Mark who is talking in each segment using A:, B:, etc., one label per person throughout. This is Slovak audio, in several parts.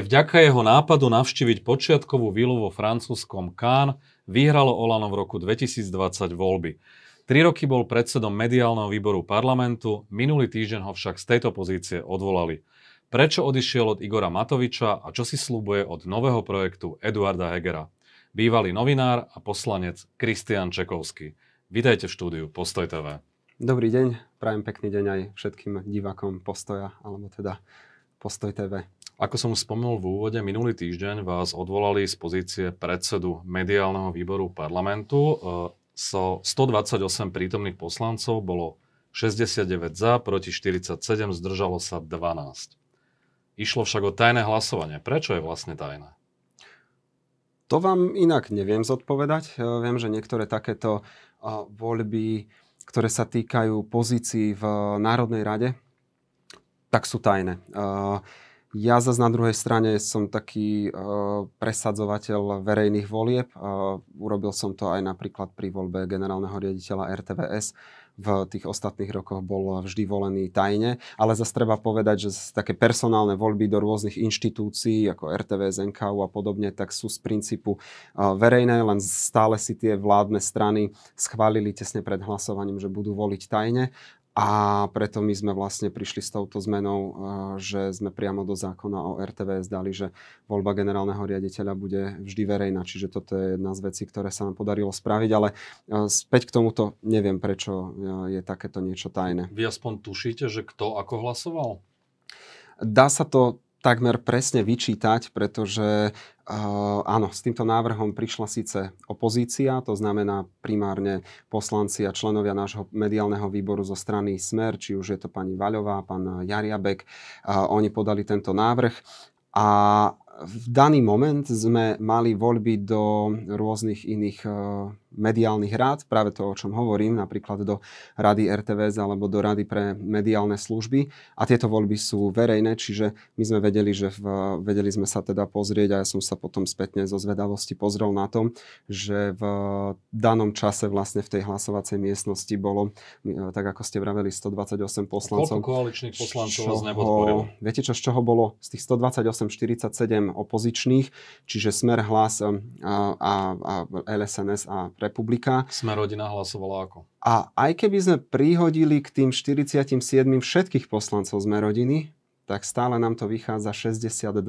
A: Aj vďaka jeho nápadu navštíviť počiatkovú vilu vo francúzskom Cannes vyhralo Olano v roku 2020 voľby. Tri roky bol predsedom mediálneho výboru parlamentu, minulý týždeň ho však z tejto pozície odvolali. Prečo odišiel od Igora Matoviča a čo si slúbuje od nového projektu Eduarda Hegera? Bývalý novinár a poslanec Kristian Čekovský. Vítajte v štúdiu Postoj TV.
B: Dobrý deň, prajem pekný deň aj všetkým divakom Postoja, alebo teda Postoj TV.
A: Ako som už spomenul v úvode, minulý týždeň vás odvolali z pozície predsedu mediálneho výboru parlamentu. E, so 128 prítomných poslancov bolo 69 za, proti 47, zdržalo sa 12. Išlo však o tajné hlasovanie. Prečo je vlastne tajné?
B: To vám inak neviem zodpovedať. E, viem, že niektoré takéto e, voľby, ktoré sa týkajú pozícií v Národnej rade, tak sú tajné. Uh, ja zase na druhej strane som taký eh, presadzovateľ verejných volieb. Eh, urobil som to aj napríklad pri voľbe generálneho riaditeľa RTVS. V tých ostatných rokoch bol vždy volený tajne, ale zase treba povedať, že také personálne voľby do rôznych inštitúcií ako RTVS, NKU a podobne, tak sú z princípu eh, verejné, len stále si tie vládne strany schválili tesne pred hlasovaním, že budú voliť tajne a preto my sme vlastne prišli s touto zmenou, eh, že sme priamo do zákona o RTVS dali, že voľba generálneho riaditeľa bude vždy verejná. Čiže toto je jedna z vecí, ktoré sa nám podarilo spraviť, ale eh, späť k tomuto neviem, prečo eh, je takéto niečo tajné.
A: Vy aspoň tušíte, že kto ako hlasoval?
B: Dá sa to takmer presne vyčítať, pretože Eh, áno, s týmto návrhom prišla síce opozícia, to znamená primárne poslanci a členovia nášho mediálneho výboru zo strany Smer, či už je to pani Vaľová, pán Jariabek, eh, oni podali tento návrh a v daný moment sme mali voľby do rôznych iných eh, mediálnych rád, práve to, o čom hovorím, napríklad do rady RTVS alebo do rady pre mediálne služby. A tieto voľby sú verejné, čiže my sme vedeli, že v, vedeli sme sa teda pozrieť a ja som sa potom spätne zo zvedavosti pozrel na tom, že v danom čase vlastne v tej hlasovacej miestnosti bolo, e, tak ako ste vraveli, 128 poslancov. A koľko koaličných poslancov čoho, vás nepodporilo? Viete čo, z čoho bolo? Z tých 128, 47 opozičných, čiže Smer, Hlas e, a, a, a LSNS a republika. Sme
A: rodina hlasovala ako?
B: A aj keby sme prihodili k tým 47 všetkých poslancov sme rodiny, tak stále nám to vychádza 62.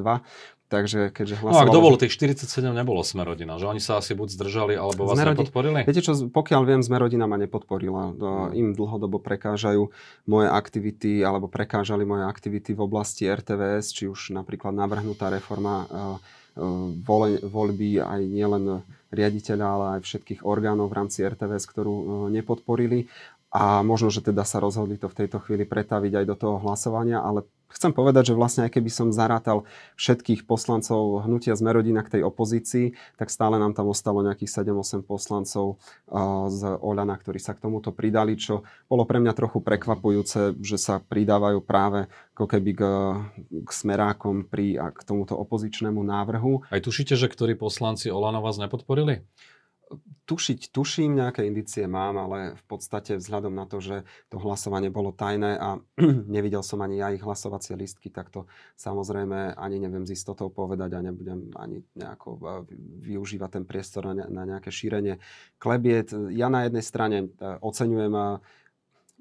B: Takže keďže no, hlasovalo... No a kto
A: tých 47, nebolo sme rodina, že oni sa asi buď zdržali, alebo vás Zmerodi... nepodporili?
B: Viete čo, pokiaľ viem, sme rodina ma nepodporila. No. Im dlhodobo prekážajú moje aktivity, alebo prekážali moje aktivity v oblasti RTVS, či už napríklad navrhnutá reforma e, voľby aj nielen riaditeľa, ale aj všetkých orgánov v rámci RTVS, ktorú e, nepodporili. A možno, že teda sa rozhodli to v tejto chvíli pretaviť aj do toho hlasovania, ale chcem povedať, že vlastne aj keby som zarátal všetkých poslancov hnutia merodina k tej opozícii, tak stále nám tam ostalo nejakých 7-8 poslancov z Oľana, ktorí sa k tomuto pridali, čo bolo pre mňa trochu prekvapujúce, že sa pridávajú práve ako keby k, k smerákom pri, a k tomuto opozičnému návrhu. Aj tušíte, že ktorí poslanci Olana vás nepodporili? tušiť, tuším, nejaké indície mám, ale v podstate vzhľadom na to, že to hlasovanie bolo tajné a nevidel som ani ja ich hlasovacie listky, tak to samozrejme ani neviem s istotou povedať a nebudem ani nejako e, využívať ten priestor na, na nejaké šírenie klebiet. Ja na jednej strane e, oceňujem e,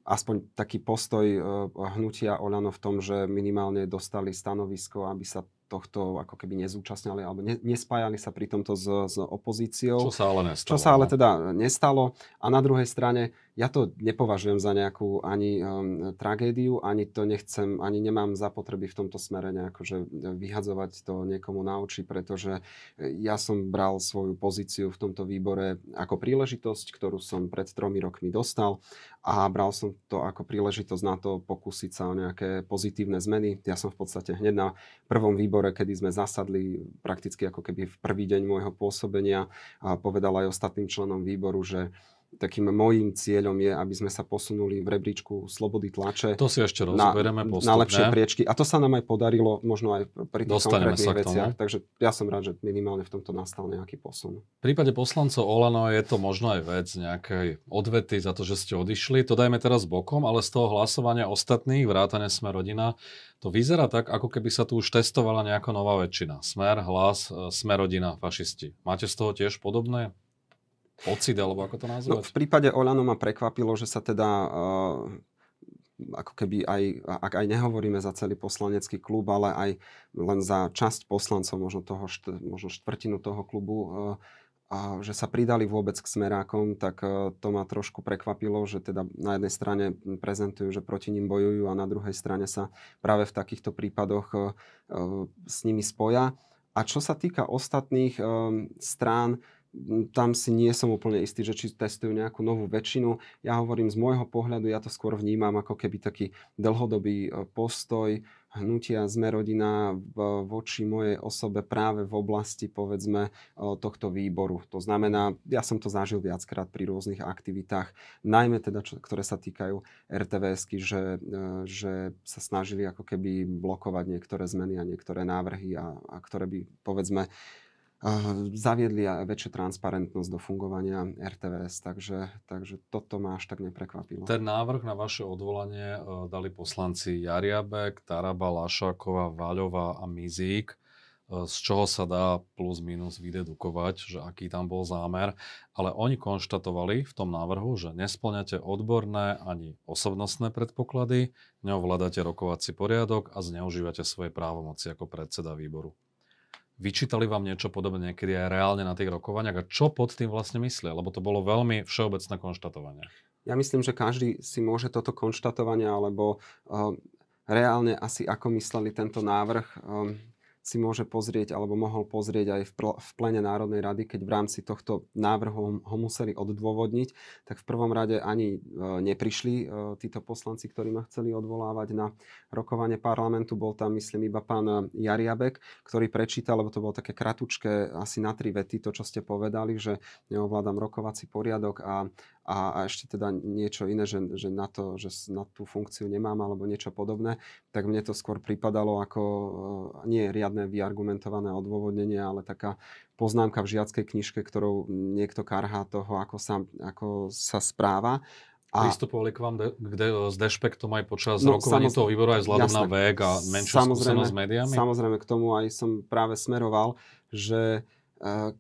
B: aspoň taký postoj hnutia Olano v tom, že minimálne dostali stanovisko, aby sa tohto ako keby nezúčastňali alebo ne, nespájali sa pri tomto s, s opozíciou. Čo sa ale nestalo. Čo sa ale no. teda nestalo. A na druhej strane ja to nepovažujem za nejakú ani um, tragédiu, ani to nechcem, ani nemám zapotreby v tomto smere nejako, že e, vyhadzovať to niekomu na oči, pretože e, ja som bral svoju pozíciu v tomto výbore ako príležitosť, ktorú som pred tromi rokmi dostal a bral som to ako príležitosť na to pokúsiť sa o nejaké pozitívne zmeny. Ja som v podstate hneď na prvom výbore, kedy sme zasadli prakticky ako keby v prvý deň môjho pôsobenia a povedal aj ostatným členom výboru, že takým môjim cieľom je, aby sme sa posunuli v rebríčku slobody tlače. To si ešte rozoberieme na, Na lepšie priečky. A to sa nám aj podarilo, možno aj pri tých Dostaneme konkrétnych veciach. Takže ja som rád, že minimálne v tomto nastal nejaký posun. V prípade poslancov
A: Olano je to možno aj vec nejakej odvety za to, že ste odišli. To dajme teraz bokom, ale z toho hlasovania ostatných, vrátane sme rodina, to vyzerá tak, ako keby sa tu už testovala nejaká nová väčšina. Smer, hlas, e, smer rodina, fašisti. Máte z toho tiež podobné pocit, alebo ako to no, nazvať? No, v
B: prípade Olano ma prekvapilo, že sa teda uh, ako keby aj, ak aj nehovoríme za celý poslanecký klub, ale aj len za časť poslancov, možno, toho, št, možno štvrtinu toho klubu, eh, a že sa pridali vôbec k smerákom, tak eh, to ma trošku prekvapilo, že teda na jednej strane prezentujú, že proti ním bojujú a na druhej strane sa práve v takýchto prípadoch s nimi spoja. A čo sa týka ostatných strán, tam si nie som úplne istý, že či testujú nejakú novú väčšinu. Ja hovorím z môjho pohľadu, ja to skôr vnímam ako keby taký dlhodobý e, postoj hnutia sme rodina voči mojej osobe práve v oblasti povedzme e, tohto výboru. To znamená, ja som to zažil viackrát pri rôznych aktivitách, najmä teda, čo, ktoré sa týkajú rtvs že, e, že sa snažili ako keby blokovať niektoré zmeny a niektoré návrhy a, a ktoré by povedzme zaviedli aj väčšiu transparentnosť do fungovania RTVS, takže, takže toto ma až tak neprekvapilo. Ten
A: návrh na vaše odvolanie eh, dali poslanci Jariabek, Taraba, Lašáková, Váľová a Mizík eh, z čoho sa dá plus minus vydedukovať, že aký tam bol zámer, ale oni konštatovali v tom návrhu, že nesplňate odborné ani osobnostné predpoklady, neovládate rokovací poriadok a zneužívate svoje právomoci ako predseda výboru. Vyčítali vám niečo podobné niekedy aj reálne na tých rokovaniach a čo pod tým vlastne myslia? Lebo to bolo veľmi všeobecné konštatovanie.
B: Ja myslím, že každý si môže toto konštatovanie alebo uh, reálne asi ako mysleli tento návrh um, si môže pozrieť alebo mohol pozrieť aj v, pl- v plene Národnej rady, keď v rámci tohto návrhu ho museli odôvodniť, tak v prvom rade ani e, neprišli e, títo poslanci, ktorí ma chceli odvolávať na rokovanie parlamentu. Bol tam, myslím, iba pán Jariabek, ktorý prečítal, lebo to bolo také kratučké, asi na tri vety, to, čo ste povedali, že neovládam rokovací poriadok a a, a ešte teda niečo iné, že, že na to, že na tú funkciu nemám alebo niečo podobné, tak mne to skôr pripadalo ako e, nie riadne vyargumentované odôvodnenie, ale taká poznámka v žiackej knižke, ktorou niekto karhá toho, ako sa, ako sa správa a...
A: vystupovali k vám de- k de- s dešpektom aj počas no, rokovania toho výboru aj vzhľadom na vek a menšiu skúsenosť s médiami?
B: Samozrejme, k tomu aj som práve smeroval, že uh,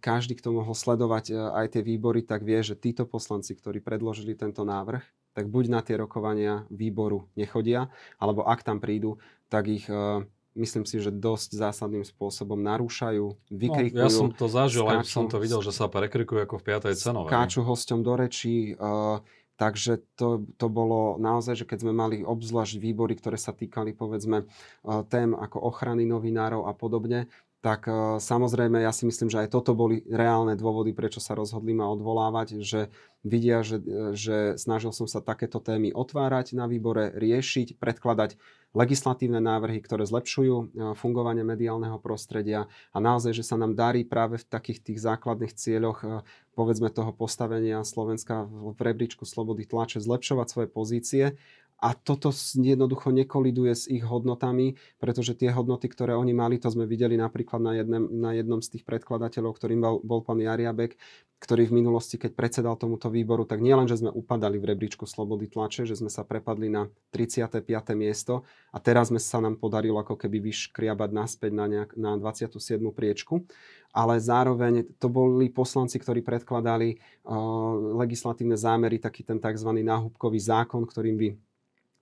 B: každý, kto mohol sledovať e, aj tie výbory, tak vie, že títo poslanci, ktorí predložili tento návrh, tak buď na tie rokovania výboru nechodia, alebo ak tam prídu, tak ich e, myslím si, že dosť zásadným spôsobom narúšajú, vykrikujú. No, ja som to zažil, skáču, aj som to videl,
A: že sa prekrikujú ako v piatej
B: cenovej. Skáču hosťom do rečí, uh, e, takže to, to bolo naozaj, že keď sme mali obzvlášť výbory, ktoré sa týkali povedzme uh, tém ako ochrany novinárov a podobne, tak e, samozrejme ja si myslím, že aj toto boli reálne dôvody, prečo sa rozhodli ma odvolávať, že vidia, že, e, že snažil som sa takéto témy otvárať na výbore, riešiť, predkladať legislatívne návrhy, ktoré zlepšujú e, fungovanie mediálneho prostredia a naozaj, že sa nám darí práve v takých tých základných cieľoch povedzme toho postavenia Slovenska v rebríčku slobody tlače zlepšovať svoje pozície a toto jednoducho nekoliduje s ich hodnotami, pretože tie hodnoty, ktoré oni mali, to sme videli napríklad na, jednom, na jednom z tých predkladateľov, ktorým bol, bol pán Jariabek, ktorý v minulosti, keď predsedal tomuto výboru, tak nielen, že sme upadali v rebríčku slobody tlače, že sme sa prepadli na 35. miesto a teraz sme sa nám podarilo ako keby vyškriabať naspäť na, nejak, na 27. priečku, ale zároveň to boli poslanci, ktorí predkladali uh, legislatívne zámery, taký ten tzv. náhubkový zákon, ktorým by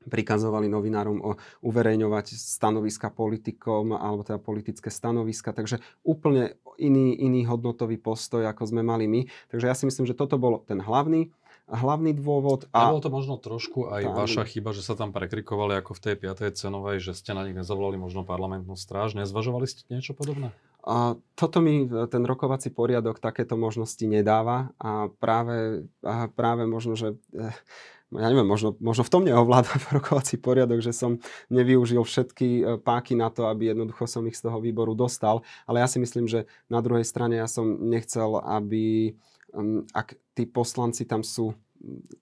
B: prikazovali novinárom o uverejňovať stanoviska politikom alebo teda politické stanoviska. Takže úplne iný, iný hodnotový postoj, ako sme mali my. Takže ja si myslím, že toto bol ten hlavný hlavný dôvod. A, bolo to možno trošku aj tam... vaša
A: chyba, že sa tam prekrikovali ako v tej 5. cenovej, že ste na nich nezavolali možno parlamentnú stráž. Nezvažovali ste niečo podobné?
B: A toto mi ten rokovací poriadok takéto možnosti nedáva a práve, a práve možno, že eh, ja neviem, možno, možno v tom neovládam rokovací poriadok, že som nevyužil všetky e, páky na to, aby jednoducho som ich z toho výboru dostal, ale ja si myslím, že na druhej strane ja som nechcel, aby mm, ak tí poslanci tam sú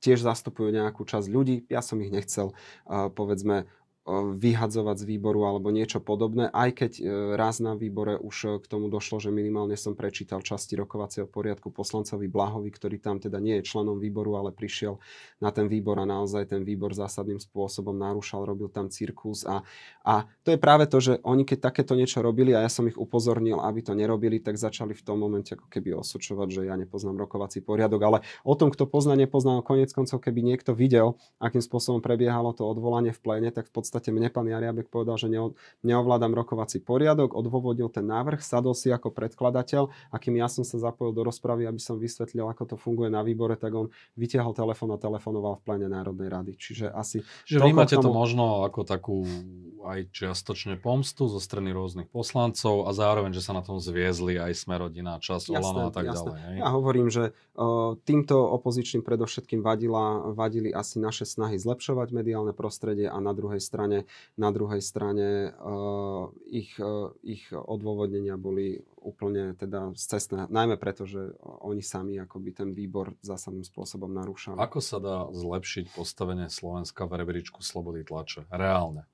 B: tiež zastupujú nejakú časť ľudí. Ja som ich nechcel, e, povedzme, vyhadzovať z výboru alebo niečo podobné, aj keď e, raz na výbore už e, k tomu došlo, že minimálne som prečítal časti rokovacieho poriadku poslancovi Blahovi, ktorý tam teda nie je členom výboru, ale prišiel na ten výbor a naozaj ten výbor zásadným spôsobom narúšal, robil tam cirkus a, a to je práve to, že oni keď takéto niečo robili a ja som ich upozornil, aby to nerobili, tak začali v tom momente ako keby osočovať, že ja nepoznám rokovací poriadok, ale o tom, kto pozná, nepozná, konec koncov, keby niekto videl, akým spôsobom prebiehalo to odvolanie v pléne, tak v podstate podstate mne pán Jariabek povedal, že neovládam rokovací poriadok, odôvodnil ten návrh, sadol si ako predkladateľ a kým ja som sa zapojil do rozpravy, aby som vysvetlil, ako to funguje na výbore, tak on vytiahol telefón a telefonoval v plene Národnej rady. Čiže asi... Že máte tomu... to možno ako takú aj čiastočne pomstu zo strany rôznych poslancov
A: a zároveň, že sa na tom zviezli aj sme rodina, čas, Olano a tak jasné. ďalej. Hej? Ja
B: hovorím, že týmto opozičným predovšetkým vadila, vadili asi naše snahy zlepšovať mediálne prostredie a na druhej strane strane, na druhej strane uh, ich, uh, ich odôvodnenia boli úplne teda cestné, najmä preto, že oni sami akoby ten výbor zásadným spôsobom narúšali.
A: Ako sa dá
B: zlepšiť postavenie Slovenska v rebríčku
A: slobody tlače?
B: Reálne.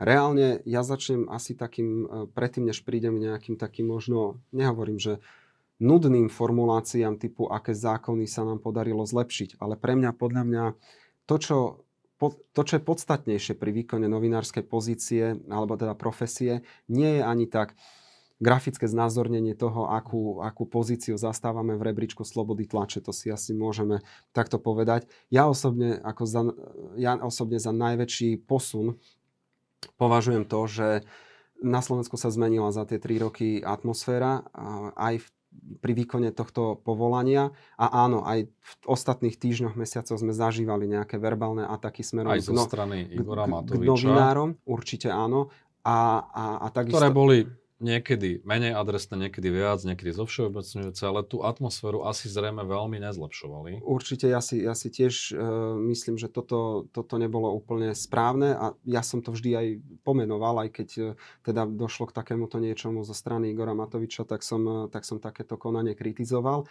B: Reálne ja začnem asi takým, eh, predtým než prídem nejakým takým možno, nehovorím, že nudným formuláciám typu, aké zákony sa nám podarilo zlepšiť. Ale pre mňa, podľa mňa, to, čo to, čo je podstatnejšie pri výkone novinárskej pozície alebo teda profesie, nie je ani tak grafické znázornenie toho, akú, akú pozíciu zastávame v rebríčku slobody tlače. To si asi môžeme takto povedať. Ja osobne, ako za, ja osobne za najväčší posun považujem to, že na Slovensku sa zmenila za tie tri roky atmosféra aj v pri výkone tohto povolania. A áno, aj v ostatných týždňoch, mesiacoch sme zažívali nejaké verbálne ataky smerom aj zo no, strany Igora Matoviča. K, k novinárom, určite áno. A, a, a takisto, ktoré boli
A: niekedy menej adresné, niekedy viac, niekedy zo všeobecňujúce, ale tú atmosféru asi zrejme veľmi nezlepšovali.
B: Určite, ja si, ja si tiež uh, myslím, že toto, toto nebolo úplne správne a ja som to vždy aj pomenoval, aj keď uh, teda došlo k takémuto niečomu zo strany Igora Matoviča, tak som, uh, tak som takéto konanie kritizoval.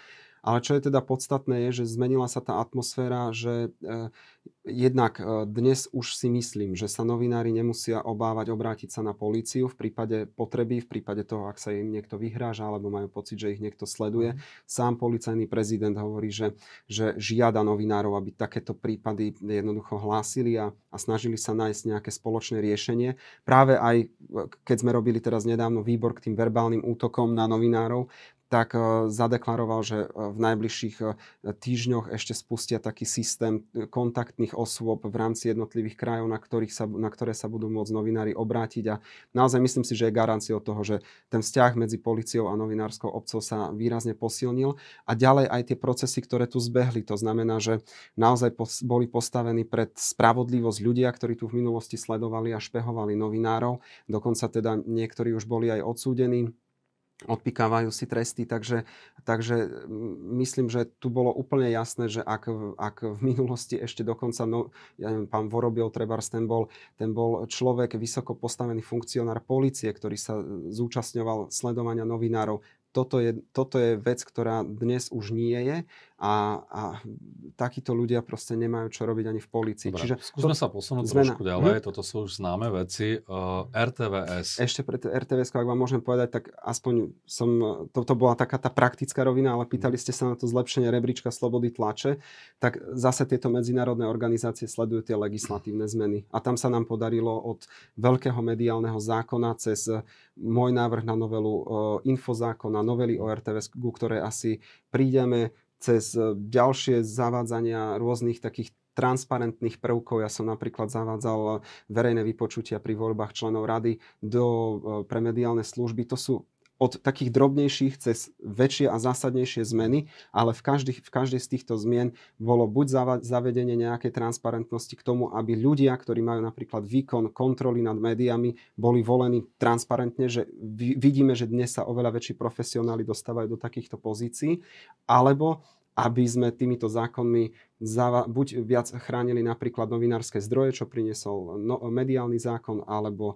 B: Ale čo je teda podstatné, je, že zmenila sa tá atmosféra, že eh, jednak eh, dnes už si myslím, že sa novinári nemusia obávať obrátiť sa na políciu v prípade potreby, v prípade toho, ak sa im niekto vyhráža alebo majú pocit, že ich niekto sleduje. Mhm. Sám policajný prezident hovorí, že, že žiada novinárov, aby takéto prípady jednoducho hlásili a, a snažili sa nájsť nejaké spoločné riešenie. Práve aj eh, keď sme robili teraz nedávno výbor k tým verbálnym útokom na novinárov, tak e, zadeklaroval, že e, v najbližších e, týždňoch ešte spustia taký systém kontaktných osôb v rámci jednotlivých krajov, na, ktorých sa, na ktoré sa budú môcť novinári obrátiť. A naozaj myslím si, že je garanciou toho, že ten vzťah medzi policiou a novinárskou obcov sa výrazne posilnil. A ďalej aj tie procesy, ktoré tu zbehli. To znamená, že naozaj boli postavení pred spravodlivosť ľudia, ktorí tu v minulosti sledovali a špehovali novinárov. Dokonca teda niektorí už boli aj odsúdení odpikávajú si tresty, takže, takže mm, myslím, že tu bolo úplne jasné, že ak, ak v minulosti ešte dokonca, no, ja neviem, pán Vorobil Trebars, ten bol, ten bol človek, vysoko postavený funkcionár policie, ktorý sa zúčastňoval sledovania novinárov, toto je, toto je vec, ktorá dnes už nie je a, a takíto ľudia proste nemajú čo robiť ani v polícii. Dobre, Čiže skúsme to, sa posunúť zmena. trošku mhm. ďalej, hm? toto
A: sú už známe veci. Uh, eh, RTVS.
B: Ešte pre RTVS, ak vám môžem povedať, tak aspoň som, toto to bola taká tá praktická rovina, ale pýtali mhm. ste sa na to zlepšenie rebríčka slobody tlače, tak zase tieto medzinárodné organizácie sledujú tie legislatívne zmeny. A tam sa nám podarilo od veľkého mediálneho zákona cez môj návrh na novelu uh, eh, infozákona, novely o RTVS, ku ktorej asi prídeme, cez e, ďalšie zavádzania rôznych takých transparentných prvkov. Ja som napríklad zavádzal e, verejné vypočutia pri voľbách členov rady do e, premediálnej služby. To sú od takých drobnejších cez väčšie a zásadnejšie zmeny, ale v, každej, v každej z týchto zmien bolo buď zavedenie nejakej transparentnosti k tomu, aby ľudia, ktorí majú napríklad výkon kontroly nad médiami, boli volení transparentne, že vidíme, že dnes sa oveľa väčší profesionáli dostávajú do takýchto pozícií, alebo aby sme týmito zákonmi zava- buď viac chránili napríklad novinárske zdroje, čo priniesol no- mediálny zákon, alebo e,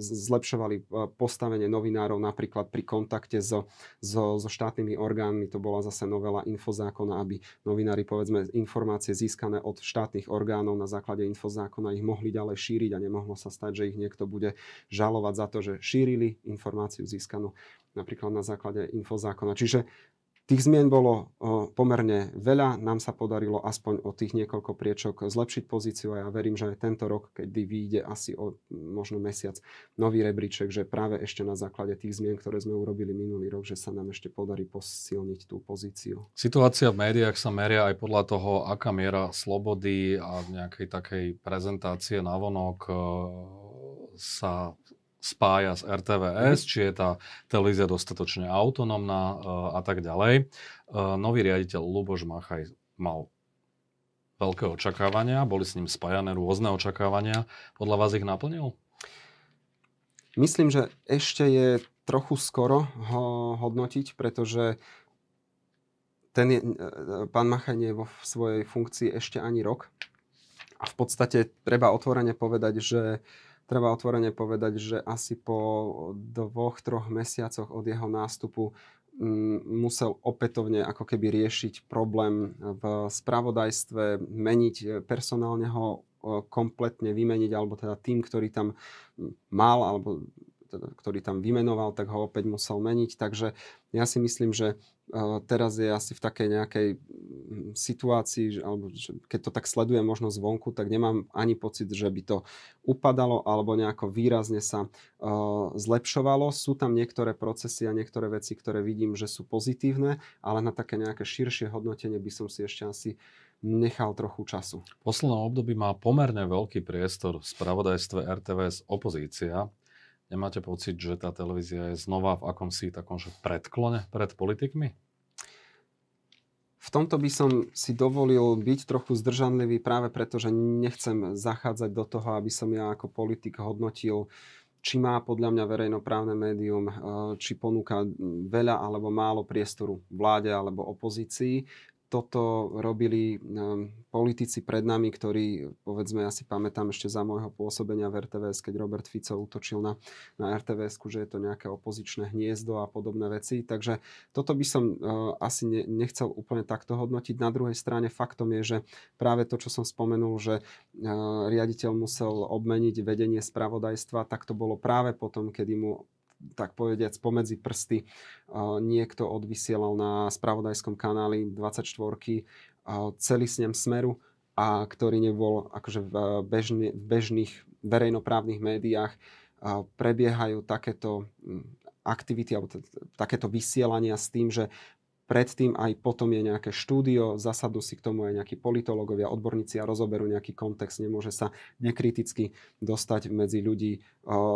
B: zlepšovali e, postavenie novinárov napríklad pri kontakte so, so, so štátnymi orgánmi. To bola zase novela infozákona, aby novinári, povedzme, informácie získané od štátnych orgánov na základe infozákona ich mohli ďalej šíriť a nemohlo sa stať, že ich niekto bude žalovať za to, že šírili informáciu získanú napríklad na základe infozákona. Čiže Tých zmien bolo pomerne veľa, nám sa podarilo aspoň o tých niekoľko priečok zlepšiť pozíciu a ja verím, že aj tento rok, kedy vyjde asi o možno mesiac nový rebríček, že práve ešte na základe tých zmien, ktoré sme urobili minulý rok, že sa nám ešte podarí posilniť tú pozíciu.
A: Situácia v médiách sa meria aj podľa toho, aká miera slobody a nejakej takej prezentácie navonok sa spája s RTVS, mhm. či je tá televízia dostatočne autonómna eh, a tak ďalej. Eh, nový riaditeľ Luboš Machaj mal veľké očakávania, boli s ním spájane rôzne očakávania. Podľa vás ich naplnil?
B: Myslím, že ešte je trochu skoro ho hodnotiť, pretože ten je, eh, pán Machaj nie je vo svojej funkcii ešte ani rok. A v podstate treba otvorene povedať, že uh, treba otvorene povedať, že asi po dvoch, troch mesiacoch od jeho nástupu mm, musel opätovne ako keby riešiť problém v spravodajstve, meniť e, personálne ho e, kompletne vymeniť, alebo teda tým, ktorý tam mal, alebo teda, ktorý tam vymenoval, tak ho opäť musel meniť. Takže ja si myslím, že e, teraz je asi v takej nejakej situácii, že, alebo že keď to tak sledujem možno zvonku, tak nemám ani pocit, že by to upadalo alebo nejako výrazne sa uh, zlepšovalo. Sú tam niektoré procesy a niektoré veci, ktoré vidím, že sú pozitívne, ale na také nejaké širšie hodnotenie by som si ešte asi nechal trochu času. V poslednom období má pomerne veľký
A: priestor v spravodajstve RTVS opozícia. Nemáte pocit, že tá televízia je znova v akomsi takom, že predklone pred politikmi?
B: V tomto by som si dovolil byť trochu zdržanlivý práve preto, že nechcem zachádzať do toho, aby som ja ako politik hodnotil, či má podľa mňa verejnoprávne médium, eh, či ponúka hm, veľa alebo málo priestoru vláde alebo opozícii toto robili ehm, politici pred nami, ktorí, povedzme, ja si pamätám ešte za môjho pôsobenia v RTVS, keď Robert Fico útočil na, na rtvs že je to nejaké opozičné hniezdo a podobné veci. Takže toto by som uh, asi ne, nechcel úplne takto hodnotiť. Na druhej strane faktom je, že práve to, čo som spomenul, že uh, riaditeľ musel obmeniť vedenie spravodajstva, tak to bolo práve potom, kedy mu tak povediať, spomedzi prsty niekto odvysielal na spravodajskom kanáli 24 celý snem Smeru, a ktorý nebol akože v, bežne, v bežných verejnoprávnych médiách prebiehajú takéto aktivity alebo t- takéto vysielania s tým, že predtým aj potom je nejaké štúdio, zasadnú si k tomu aj nejakí politológovia, odborníci a rozoberú nejaký kontext, nemôže sa nekriticky dostať medzi ľudí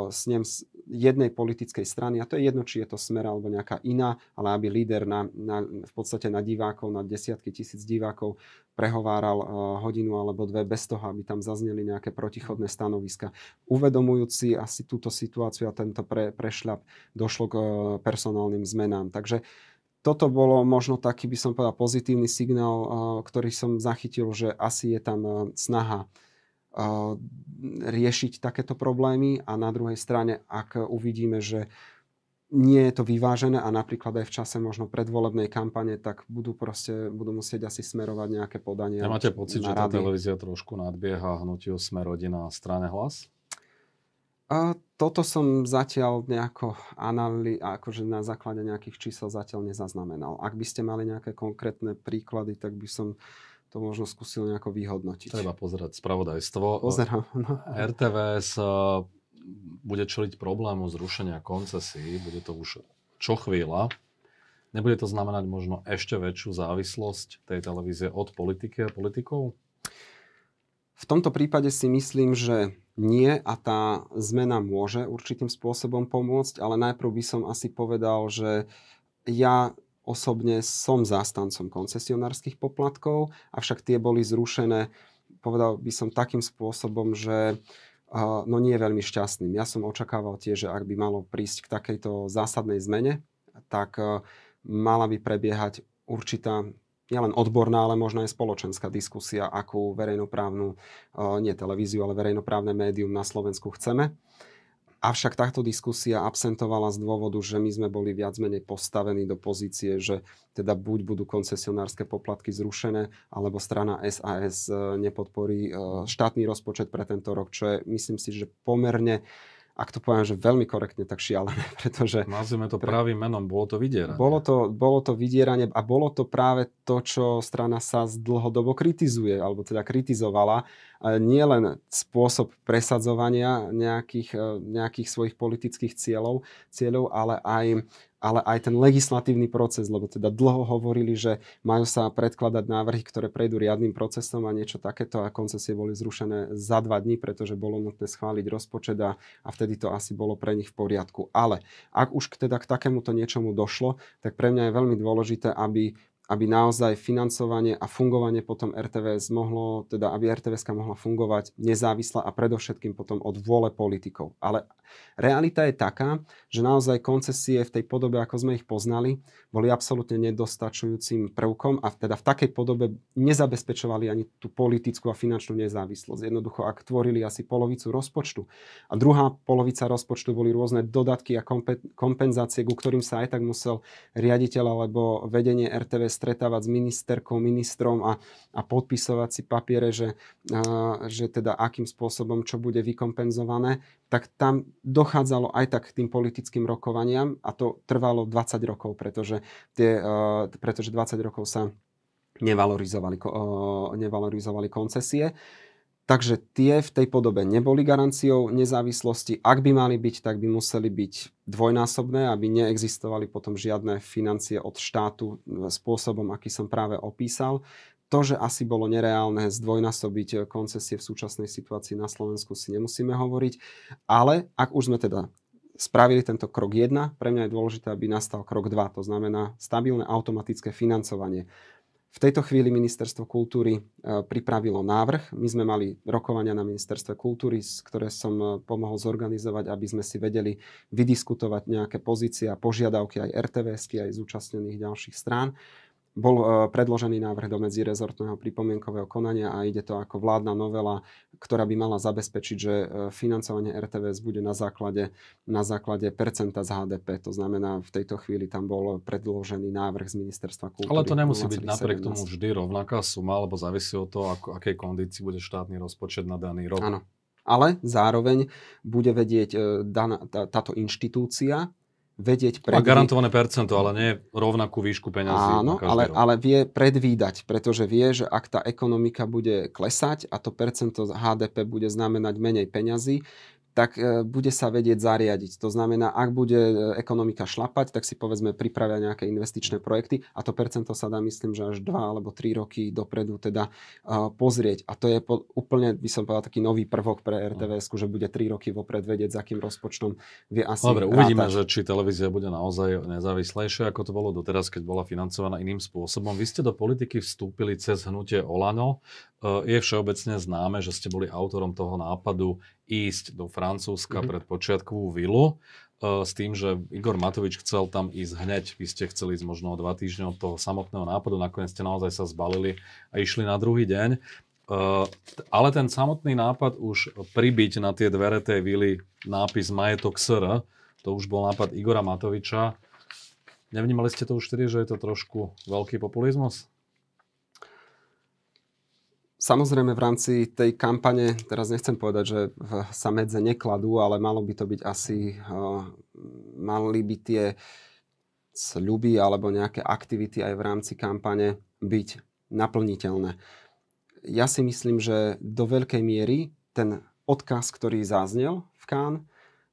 B: s ním z jednej politickej strany a to je jedno, či je to smer alebo nejaká iná, ale aby líder na, na, v podstate na divákov, na desiatky tisíc divákov prehováral hodinu alebo dve bez toho, aby tam zazneli nejaké protichodné stanoviska. Uvedomujúci asi túto situáciu a tento pre, prešľap došlo k personálnym zmenám. Takže toto bolo možno taký, by som povedal, pozitívny signál, eh, ktorý som zachytil, že asi je tam eh, snaha eh, riešiť takéto problémy a na druhej strane, ak uvidíme, že nie je to vyvážené a napríklad aj v čase možno predvolebnej kampane, tak budú proste, budú musieť asi smerovať nejaké podania. Nemáte máte pocit, že tá televízia
A: trošku nadbieha hnutiu Smerodina a strane hlas?
B: A toto som zatiaľ nejako analý, akože na základe nejakých čísel zatiaľ nezaznamenal. Ak by ste mali nejaké konkrétne príklady, tak by som to možno skúsil nejako vyhodnotiť. Treba pozerať spravodajstvo. Pozerám. No.
A: RTVS e, bude čeliť problému zrušenia koncesí, bude to už čo chvíľa. Nebude to znamenať možno ešte väčšiu závislosť tej televízie od politiky a politikov?
B: V tomto prípade si myslím, že nie a tá zmena môže určitým spôsobom pomôcť, ale najprv by som asi povedal, že ja osobne som zástancom koncesionárskych poplatkov, avšak tie boli zrušené, povedal by som takým spôsobom, že no nie je veľmi šťastným. Ja som očakával tiež, že ak by malo prísť k takejto zásadnej zmene, tak mala by prebiehať určitá nielen odborná, ale možno aj spoločenská diskusia, akú verejnoprávnu, e, nie televíziu, ale verejnoprávne médium na Slovensku chceme. Avšak táto diskusia absentovala z dôvodu, že my sme boli viac menej postavení do pozície, že teda buď budú koncesionárske poplatky zrušené, alebo strana SAS e, nepodporí e, štátny rozpočet pre tento rok, čo je, myslím si, že pomerne uh, ak to poviem, že veľmi korektne, tak šialené, pretože... Nazvime to pravým menom, bolo to vydieranie. Bolo to, bolo to vydieranie a bolo to práve to, čo strana sa dlhodobo kritizuje, alebo teda kritizovala. Nie len spôsob presadzovania nejakých, e, nejakých svojich politických cieľov, cieľov ale aj ale aj ten legislatívny proces, lebo teda dlho hovorili, že majú sa predkladať návrhy, ktoré prejdú riadnym procesom a niečo takéto a koncesie boli zrušené za dva dní, pretože bolo nutné schváliť rozpočet a, a vtedy to asi bolo pre nich v poriadku. Ale ak už teda k takémuto niečomu došlo, tak pre mňa je veľmi dôležité, aby aby naozaj financovanie a fungovanie potom RTVS mohlo, teda aby RTVS mohla fungovať nezávisle a predovšetkým potom od vôle politikov. Ale realita je taká, že naozaj koncesie v tej podobe, ako sme ich poznali, boli absolútne nedostačujúcim prvkom a teda v takej podobe nezabezpečovali ani tú politickú a finančnú nezávislosť. Jednoducho, ak tvorili asi polovicu rozpočtu a druhá polovica rozpočtu boli rôzne dodatky a kompenzácie, ku ktorým sa aj tak musel riaditeľ alebo vedenie RTVS stretávať s ministerkou, ministrom a, a podpisovať si papiere, že, a, že teda akým spôsobom čo bude vykompenzované, tak tam dochádzalo aj tak k tým politickým rokovaniam a to trvalo 20 rokov, pretože, tie, a, pretože 20 rokov sa nevalorizovali, nevalorizovali koncesie. Takže tie v tej podobe neboli garanciou nezávislosti. Ak by mali byť, tak by museli byť dvojnásobné, aby neexistovali potom žiadne financie od štátu spôsobom, aký som práve opísal. To, že asi bolo nereálne zdvojnásobiť koncesie v súčasnej situácii na Slovensku, si nemusíme hovoriť. Ale ak už sme teda spravili tento krok 1, pre mňa je dôležité, aby nastal krok 2, to znamená stabilné automatické financovanie. V tejto chvíli ministerstvo kultúry e, pripravilo návrh. My sme mali rokovania na ministerstve kultúry, ktoré som e, pomohol zorganizovať, aby sme si vedeli vydiskutovať nejaké pozície a požiadavky aj RTVSky, aj zúčastnených ďalších strán bol e, predložený návrh do medzirezortného pripomienkového konania a ide to ako vládna novela, ktorá by mala zabezpečiť, že e, financovanie RTVS bude na základe, na základe percenta z HDP. To znamená, v tejto chvíli tam bol predložený návrh z ministerstva kultúry. Ale to nemusí 0, byť 17. napriek tomu vždy rovnaká suma, alebo závisí od toho, ako, akej kondícii bude štátny rozpočet na daný rok. Áno. Ale zároveň bude vedieť e, tá, táto inštitúcia, vedieť predvídať. A garantované
A: percento, ale nie rovnakú výšku peniazy. Áno, ale,
B: ale vie predvídať, pretože vie, že ak tá ekonomika bude klesať a to percento HDP bude znamenať menej peňazí, tak e, bude sa vedieť zariadiť. To znamená, ak bude e, ekonomika šlapať, tak si povedzme pripravia nejaké investičné projekty a to percento sa dá, myslím, že až 2 alebo 3 roky dopredu teda e, pozrieť. A to je po, úplne, by som povedal, taký nový prvok pre no. rtvs er že bude 3 roky vopred vedieť, za akým rozpočtom vie asi Dobre, uvidíme, že
A: či televízia bude naozaj nezávislejšia, ako to bolo doteraz, keď bola financovaná iným spôsobom. Vy ste do politiky vstúpili cez hnutie Olano. je všeobecne známe, že ste boli autorom toho nápadu ísť do Francúzska mm-hmm. pred počiatkovú vilu uh, s tým, že Igor Matovič chcel tam ísť hneď. Vy ste chceli ísť možno o dva týždne od toho samotného nápadu, nakoniec ste naozaj sa zbalili a išli na druhý deň. Uh, ale ten samotný nápad už pribiť na tie dvere tej vily nápis Majetok SR, to už bol nápad Igora
B: Matoviča. Nevnímali ste to už tedy, že je to trošku veľký populizmus? Samozrejme v rámci tej kampane, teraz nechcem povedať, že sa medze nekladú, ale malo by to byť asi, eh, mali by tie sľuby alebo nejaké aktivity aj v rámci kampane byť naplniteľné. Ja si myslím, že do veľkej miery ten odkaz, ktorý zaznel v Kán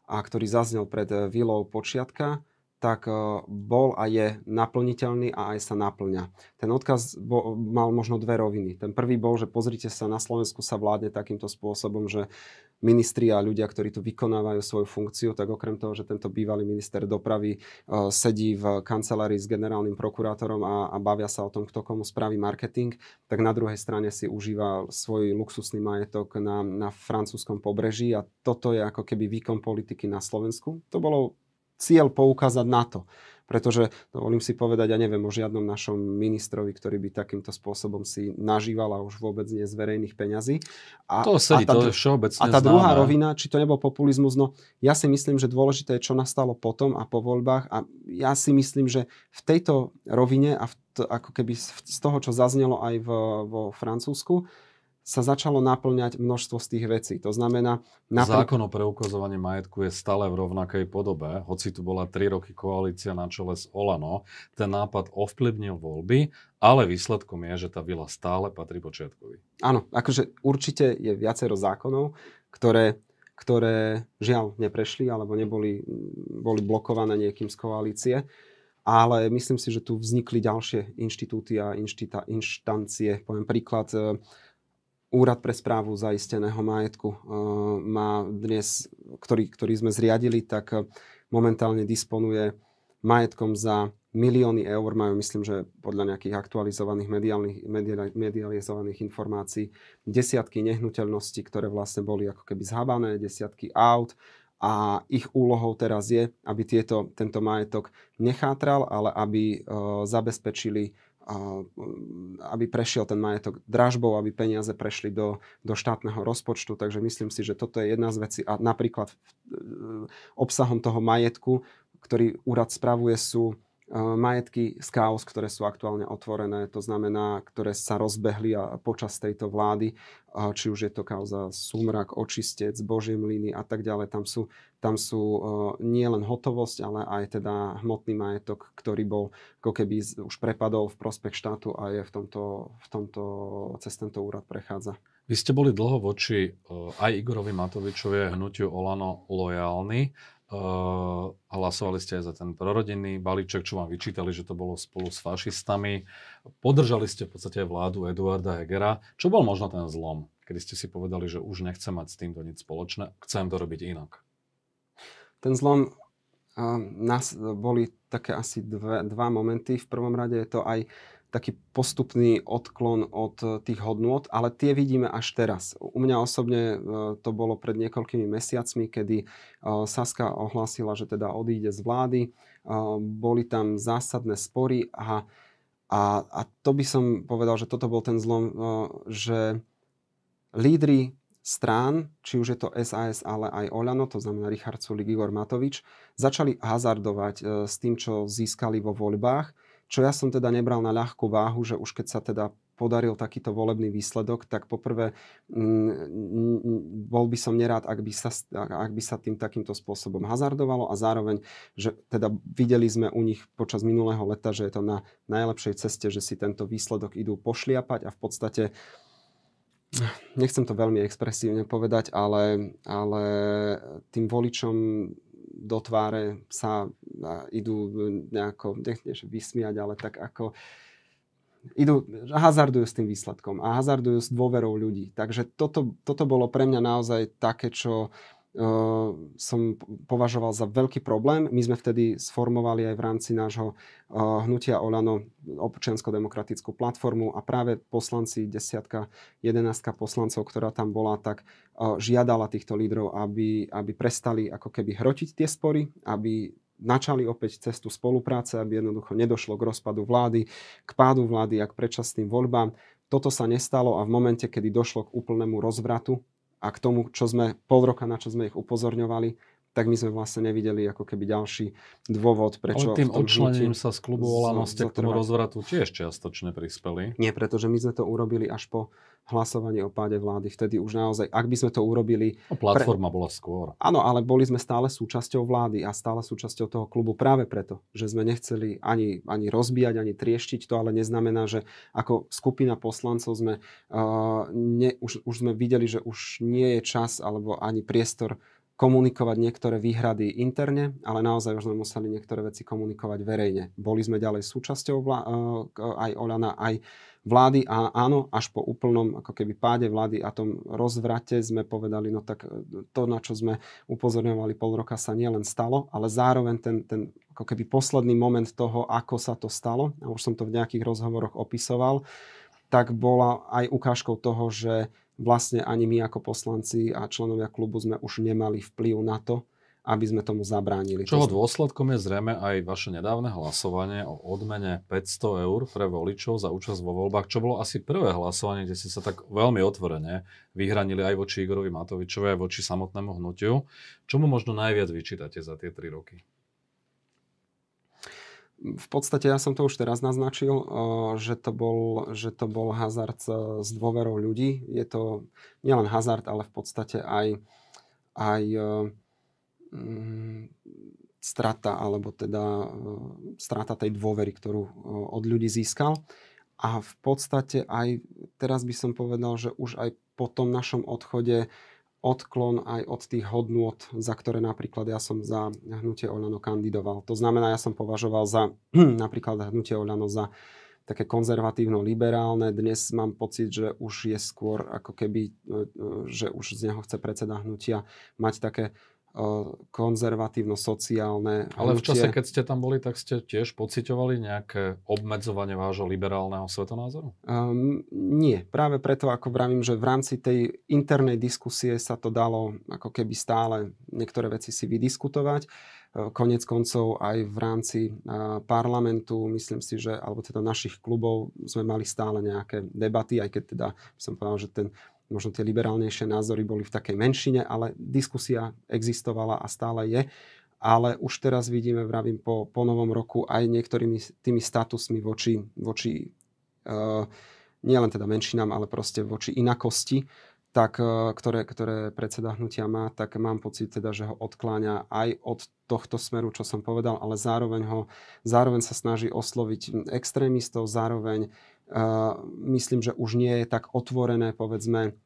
B: a ktorý zaznel pred eh, Vilou Počiatka, tak e, bol a je naplniteľný a aj sa naplňa. Ten odkaz bol, mal možno dve roviny. Ten prvý bol, že pozrite sa, na Slovensku sa vládne takýmto spôsobom, že ministri a ľudia, ktorí tu vykonávajú svoju funkciu, tak okrem toho, že tento bývalý minister dopravy uh, sedí v kancelárii s generálnym prokurátorom a, a bavia sa o tom, kto komu spraví marketing, tak na druhej strane si užíva svoj luxusný majetok na, na francúzskom pobreží a toto je ako keby výkon politiky na Slovensku. To bolo cieľ poukázať na to. Pretože, dovolím no, si povedať, ja neviem o žiadnom našom ministrovi, ktorý by takýmto spôsobom si nažíval a už vôbec nie z verejných peňazí. A, to sedí, a tá, to je všeobecne A tá známe. druhá rovina, či to nebol populizmus, no ja si myslím, že dôležité je, čo nastalo potom a po voľbách a ja si myslím, že v tejto rovine a v, ako keby z toho, čo zaznelo aj v, vo Francúzsku, sa začalo naplňať množstvo z tých vecí. To znamená... Napríklad... Zákon
A: o preukazovaní majetku je stále v rovnakej podobe, hoci tu bola 3 roky koalícia na čele s Olano. Ten nápad ovplyvnil voľby, ale výsledkom je, že tá vila stále
B: patrí počiatkovi. Áno, akože určite je viacero zákonov, ktoré ktoré žiaľ neprešli alebo neboli boli blokované niekým z koalície. Ale myslím si, že tu vznikli ďalšie inštitúty a inštita, inštancie. Poviem príklad, eh, Úrad pre správu zaisteného majetku eh, má dnes, ktorý, ktorý sme zriadili, tak eh, momentálne disponuje majetkom za milióny eur, majú myslím, že podľa nejakých aktualizovaných mediálnych, medializovaných informácií desiatky nehnuteľností, ktoré vlastne boli ako keby zhabané, desiatky aut a ich úlohou teraz je, aby tieto, tento majetok nechátral, ale aby e, zabezpečili aby prešiel ten majetok dražbou, aby peniaze prešli do, do štátneho rozpočtu. Takže myslím si, že toto je jedna z vecí a napríklad e, obsahom toho majetku, ktorý úrad spravuje sú Eh, majetky z chaos, ktoré sú aktuálne otvorené, to znamená, ktoré sa rozbehli a počas tejto vlády, eh, či už je to kauza Sumrak, Očistec, Božie mlyny a tak ďalej, tam sú, tam sú eh, nielen hotovosť, ale aj teda hmotný majetok, ktorý bol ako keby už prepadol v prospech štátu a je v tomto, v tomto cez tento úrad prechádza. Vy ste boli dlho voči aj Igorovi
A: Matovičovi a hnutiu Olano lojálni. Uh, hlasovali ste aj za ten prorodinný balíček, čo vám vyčítali, že to bolo spolu s fašistami. Podržali ste v podstate aj vládu Eduarda Hegera. Čo bol možno ten zlom, kedy ste si povedali, že už nechcem mať s týmto nič spoločné, chcem to robiť inak?
B: Ten zlom uh, nás boli také asi dve, dva momenty. V prvom rade je to aj uh, taký postupný odklon od eh, tých hodnôt, ale tie vidíme až teraz. U mňa osobne eh, to bolo pred niekoľkými mesiacmi, kedy eh, Saska ohlásila, že teda odíde z vlády. Boli tam zásadné spory a, a, a to by som povedal, že toto bol ten zlom, že lídry strán, či už je to SAS, ale aj Oľano, to znamená Richard Sulik, Igor Matovič, začali hazardovať s tým, čo získali vo voľbách čo ja som teda nebral na ľahkú váhu, že už keď sa teda podaril takýto volebný výsledok, tak poprvé mm, mm, bol by som nerád, ak by, sa, ak by sa tým takýmto spôsobom hazardovalo a zároveň, že teda videli sme u nich počas minulého leta, že je to na najlepšej ceste, že si tento výsledok idú pošliapať a v podstate nechcem to veľmi expresívne povedať, ale, ale tým voličom do tváre sa idú e, nejako, nechceš vysmiať, ale tak ako idú, hazardujú s tým výsledkom a hazardujú s dôverou ľudí. Takže toto, toto bolo pre mňa naozaj také, čo som považoval za veľký problém. My sme vtedy sformovali aj v rámci nášho hnutia Olano občiansko-demokratickú platformu a práve poslanci, desiatka, jedenáctka poslancov, ktorá tam bola, tak žiadala týchto lídrov, aby, aby prestali ako keby hrotiť tie spory, aby načali opäť cestu spolupráce, aby jednoducho nedošlo k rozpadu vlády, k pádu vlády a k predčasným voľbám. Toto sa nestalo a v momente, kedy došlo k úplnému rozvratu a k tomu, čo sme pol roka, na čo sme ich upozorňovali, tak my sme vlastne nevideli ako keby ďalší dôvod, prečo... Ale tým odčlením sa z klubu Olano ste k tomu rozvratu
A: tiež čiastočne prispeli.
B: Nie, pretože my sme to urobili až po hlasovanie o páde vlády. Vtedy už naozaj, ak by sme to urobili... A no, platforma
A: pre... bola skôr.
B: Áno, ale boli sme stále súčasťou vlády a stále súčasťou toho klubu práve preto, že sme nechceli ani, ani rozbíjať, ani trieštiť to, ale neznamená, že ako skupina poslancov sme, uh, ne, už, už sme videli, že už nie je čas alebo ani priestor komunikovať niektoré výhrady interne, ale naozaj už sme museli niektoré veci komunikovať verejne. Boli sme ďalej súčasťou vlá- e, aj Olana, aj vlády a áno, až po úplnom ako keby páde vlády a tom rozvrate sme povedali, no tak e, to, na čo sme upozorňovali pol roka sa nielen stalo, ale zároveň ten, ten ako keby posledný moment toho, ako sa to stalo, a už som to v nejakých rozhovoroch opisoval, tak bola aj ukážkou toho, že vlastne ani my ako poslanci a členovia klubu sme už nemali vplyv na to, aby sme tomu zabránili. Čoho dôsledkom je zrejme aj
A: vaše nedávne hlasovanie o odmene 500 eur pre voličov za účasť vo voľbách, čo bolo asi prvé hlasovanie, kde ste sa tak veľmi otvorene vyhranili aj voči Igorovi Matovičovi, aj voči samotnému hnutiu. Čomu možno najviac vyčítate za tie tri roky?
B: v podstate ja som to už teraz naznačil, eh, že to bol, že to bol hazard eh, s dôverou ľudí. Je to nielen hazard, ale v podstate aj, aj eh, mm, strata, alebo teda strata tej dôvery, ktorú od ľudí získal. A v podstate aj teraz by som povedal, že už aj po tom našom odchode uh, odklon aj od tých hodnôt, za ktoré napríklad ja som za hnutie Oľano kandidoval. To znamená, ja som považoval za napríklad hnutie Oľano za také konzervatívno-liberálne. Dnes mám pocit, že už je skôr ako keby, e, e, že už z neho chce predseda hnutia mať také konzervatívno-sociálne. Ale v čase, keď
A: ste tam boli, tak ste tiež pocitovali nejaké obmedzovanie vášho liberálneho svetonázoru?
B: Um, nie. Práve preto, ako vravím, že v rámci tej internej diskusie sa to dalo ako keby stále niektoré veci si vydiskutovať. E, konec koncov aj v rámci e, parlamentu, myslím si, že, alebo teda našich klubov sme mali stále nejaké debaty, aj keď teda som povedal, že ten možno tie liberálnejšie názory boli v takej menšine, ale diskusia existovala a stále je. Ale už teraz vidíme, vravím, po, po novom roku aj niektorými tými statusmi voči, voči e, nielen teda menšinám, ale proste voči inakosti, tak, e, ktoré, ktoré predseda hnutia má, tak mám pocit teda, že ho odkláňa aj od tohto smeru, čo som povedal, ale zároveň, ho, zároveň sa snaží osloviť extrémistov, zároveň myslím, že už nie je tak otvorené, povedzme,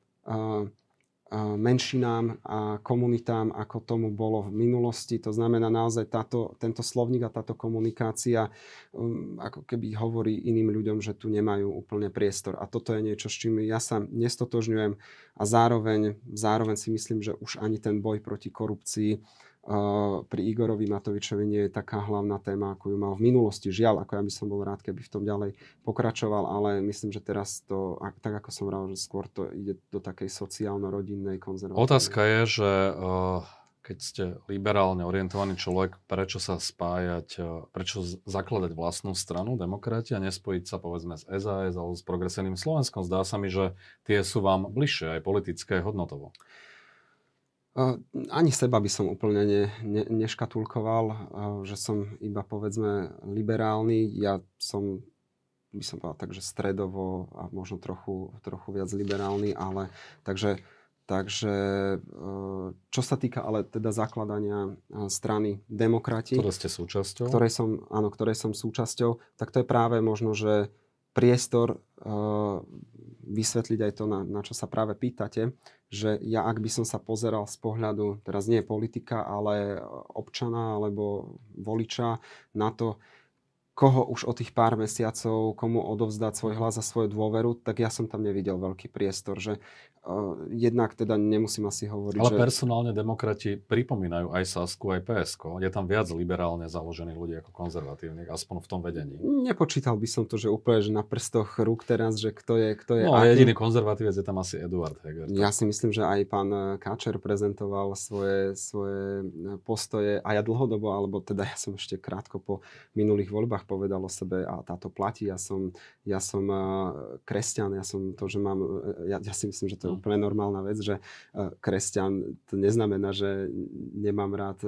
B: menšinám a komunitám, ako tomu bolo v minulosti. To znamená naozaj táto, tento slovník a táto komunikácia um, ako keby hovorí iným ľuďom, že tu nemajú úplne priestor. A toto je niečo, s čím ja sa nestotožňujem a zároveň, zároveň si myslím, že už ani ten boj proti korupcii pri Igorovi Matovičovi nie je taká hlavná téma, ako ju mal v minulosti. Žiaľ, ako ja by som bol rád, keby v tom ďalej pokračoval, ale myslím, že teraz to, tak ako som hovoril, že skôr to ide do takej sociálno-rodinnej konzervatívnej. Otázka
A: je, že e, keď ste liberálne orientovaný človek, prečo sa spájať, e, prečo zakladať vlastnú stranu, demokratia, nespojiť sa povedzme s SAS alebo s progresívnym Slovenskom? Zdá sa mi, že tie sú vám bližšie aj politické hodnotovo.
B: Ani seba by som úplne ne, ne, neškatulkoval, že som iba povedzme liberálny. Ja som, by som povedal tak, že stredovo a možno trochu, trochu viac liberálny, ale takže, takže čo sa týka ale teda zakladania strany demokrati. Ktoré ste súčasťou. Ktorej som, áno, ktorej som súčasťou, tak to je práve možno, že priestor eh, vysvetliť aj to, na, na čo sa práve pýtate, že ja ak by som sa pozeral z pohľadu, teraz nie politika, ale občana alebo voliča na to, koho už o tých pár mesiacov, komu odovzdať svoj hlas a svoju dôveru, tak ja som tam nevidel veľký priestor, že uh, jednak teda nemusím asi hovoriť, Ale že...
A: personálne demokrati pripomínajú aj Sasku, aj PSK. Je tam viac liberálne založených ľudí ako konzervatívnych, aspoň v tom vedení.
B: Nepočítal by som to, že úplne že na prstoch rúk teraz, že kto je, kto je... No, aký... jediný
A: konzervatívec je tam asi Eduard Heger. Tak? Ja si
B: myslím, že aj pán eh, Káčer prezentoval svoje, svoje eh, postoje a ja dlhodobo, alebo teda ja som ešte krátko po minulých voľbách Novinách povedal o sebe a táto platí, ja som, ja som eh, kresťan, ja som to, že mám, eh, ja, ja si myslím, že to je mm. úplne normálna vec, že eh, kresťan to neznamená, že nemám rád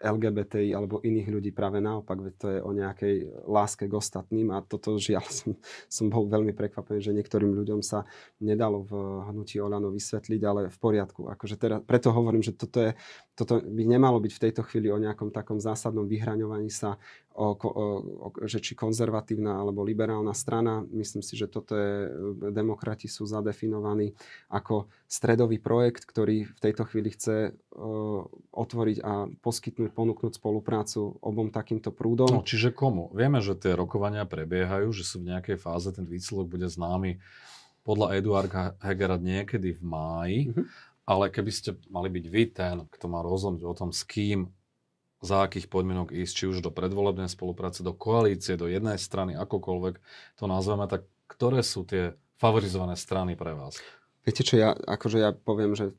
B: LGBTI alebo iných ľudí práve naopak, veď to je o nejakej láske k ostatným a toto žiaľ som, som bol veľmi prekvapený, že niektorým ľuďom sa nedalo v hnutí Olano vysvetliť, ale v poriadku. Akože teda, preto hovorím, že toto je toto by nemalo byť v tejto chvíli o nejakom takom zásadnom vyhraňovaní sa, o, o, o, že či konzervatívna alebo liberálna strana. Myslím si, že toto je, e, demokrati sú zadefinovaní ako stredový projekt, ktorý v tejto chvíli chce o, e, otvoriť a poskytnúť, ponúknuť spoluprácu obom takýmto prúdom. No,
A: čiže komu? Vieme, že tie rokovania prebiehajú, že sú v nejakej fáze, ten výsledok bude známy podľa Eduarda Hegera niekedy v máji. Mm-hmm ale keby ste mali byť vy ten, kto má rozhodnúť o tom, s kým, za akých podmienok ísť, či už do predvolebnej spolupráce, do koalície, do jednej strany, akokoľvek to nazveme, tak ktoré sú
B: tie favorizované strany pre vás? Viete čo, ja, akože ja poviem, že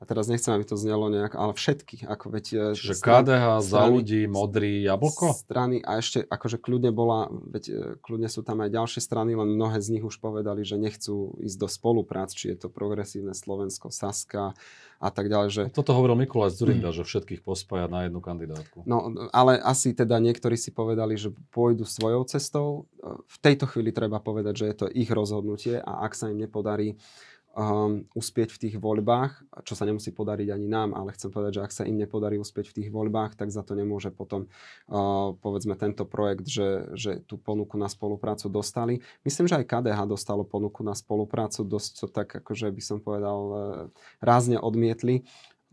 B: a teraz nechcem, aby to znelo nejak, ale všetky. Ako veď, eh, Čiže strany, KDH, strany, za ľudí, modrý, jablko? Strany a ešte akože kľudne bola, veď eh, kľudne sú tam aj ďalšie strany, len mnohé z nich už povedali, že nechcú ísť do spoluprác, či je to progresívne Slovensko, Saska a tak ďalej. Že... Toto hovoril Mikuláš Zurinda, mm. že všetkých pospája na jednu kandidátku. No, ale asi teda niektorí si povedali, že pôjdu svojou cestou. V tejto chvíli treba povedať, že je to ich rozhodnutie a ak sa im nepodarí um, uspieť v tých voľbách, čo sa nemusí podariť ani nám, ale chcem povedať, že ak sa im nepodarí uspieť v tých voľbách, tak za to nemôže potom uh, povedzme tento projekt, že, že tú ponuku na spoluprácu dostali. Myslím, že aj KDH dostalo ponuku na spoluprácu, dosť to tak, akože by som povedal, uh, rázne odmietli.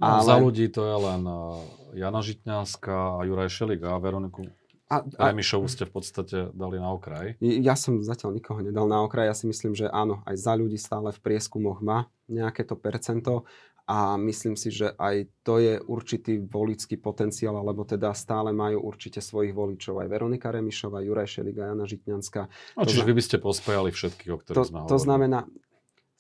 B: No, ale... Za ľudí to je len uh,
A: Jana Žitňanská a Juraj Šeliga a Veroniku a, a, Remišovu ste v podstate dali na okraj.
B: Ja som zatiaľ nikoho nedal na okraj. Ja si myslím, že áno, aj za ľudí stále v prieskumoch má nejaké to percento a myslím si, že aj to je určitý volický potenciál, alebo teda stále majú určite svojich voličov aj Veronika Remišová, Juraj Šeliga, Jana Žitňanská. No, čiže to, vy
A: by ste pospojali všetkých, o ktorých to, sme hovorili. To
B: znamená,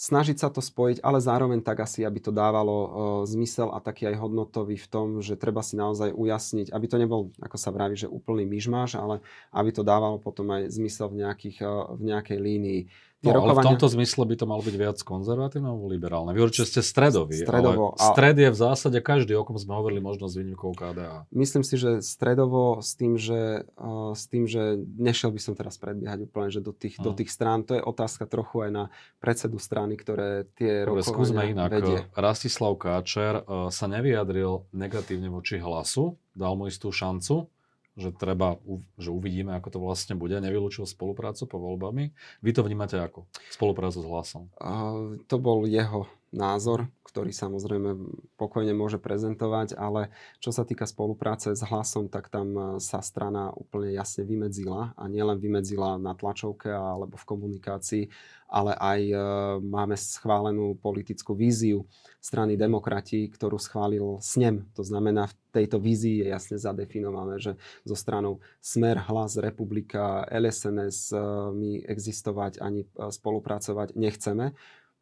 B: snažiť sa to spojiť, ale zároveň tak asi, aby to dávalo e, zmysel a taký aj hodnotový v tom, že treba si naozaj ujasniť, aby to nebol, ako sa vraví, že úplný myžmáš, ale aby to dávalo potom aj zmysel v, nejakých, e, v nejakej línii. Tie no, rokovania... ale v tomto zmysle by to malo byť viac konzervatívne alebo liberálne. Vy určite ste stredoví, stredovo, ale stred
A: je v zásade každý, o kom sme hovorili možno s výnimkou KDA.
B: Myslím si, že stredovo s tým, že, e, s tým, že nešiel by som teraz predbiehať úplne že do, tých, hmm. do no. tých strán. To je otázka trochu aj na predsedu strany, ktoré tie Dobre, rokovania skúsme inak. Vedie.
A: Rastislav Káčer e, sa nevyjadril negatívne voči hlasu, dal mu istú šancu že treba, že uvidíme, ako to vlastne bude. Nevylúčil spoluprácu po voľbami. Vy to vnímate ako?
B: Spoluprácu s hlasom. A, to bol jeho názor, ktorý samozrejme pokojne môže prezentovať, ale čo sa týka spolupráce s hlasom, tak tam e, sa strana úplne jasne vymedzila a nielen vymedzila na tlačovke alebo v komunikácii, ale aj e, máme schválenú politickú víziu strany demokrati, ktorú schválil snem. To znamená, v tejto vízii je jasne zadefinované, že zo stranou Smer, Hlas, Republika, LSNS e, my existovať ani e, spolupracovať nechceme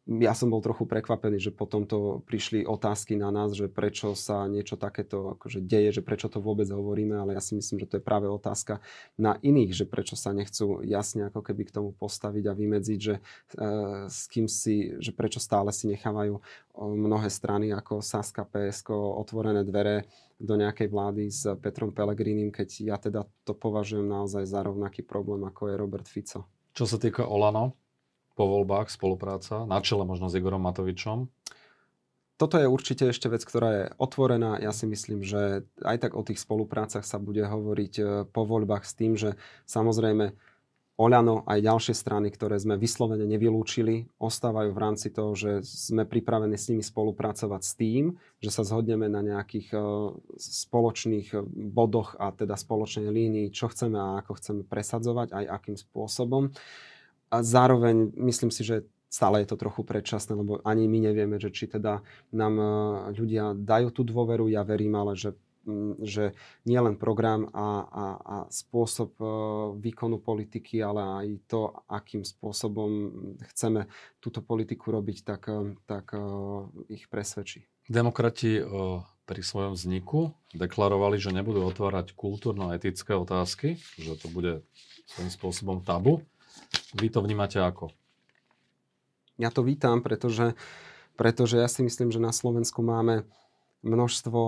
B: ja som bol trochu prekvapený, že potom to prišli otázky na nás, že prečo sa niečo takéto akože deje, že prečo to vôbec hovoríme, ale ja si myslím, že to je práve otázka na iných, že prečo sa nechcú jasne ako keby k tomu postaviť a vymedziť, že e, s kým si, že prečo stále si nechávajú mnohé strany ako Saska, PSK otvorené dvere do nejakej vlády s Petrom Pelegrínim, keď ja teda to považujem naozaj za rovnaký problém, ako je Robert Fico. Čo sa týka Olano, po voľbách spolupráca, na čele možno s Igorom Matovičom. Toto je určite ešte vec, ktorá je otvorená. Ja si myslím, že aj tak o tých spoluprácach sa bude hovoriť e, po voľbách s tým, že samozrejme Oľano aj ďalšie strany, ktoré sme vyslovene nevylúčili, ostávajú v rámci toho, že sme pripravení s nimi spolupracovať s tým, že sa zhodneme na nejakých e, spoločných e, bodoch a teda spoločnej línii, čo chceme a ako chceme presadzovať, aj akým spôsobom a zároveň myslím si, že stále je to trochu predčasné, lebo ani my nevieme, že či teda nám e, ľudia dajú tú dôveru. Ja verím ale, že že nie len program a, a, a spôsob e, výkonu politiky, ale aj to, akým spôsobom chceme túto politiku robiť, tak, e, tak ich presvedčí.
A: Demokrati pri svojom vzniku deklarovali, že nebudú otvárať kultúrno-etické otázky, že to bude svojím spôsobom tabu. Vy to vnímate ako?
B: Ja to vítam, pretože, pretože ja si myslím, že na Slovensku máme množstvo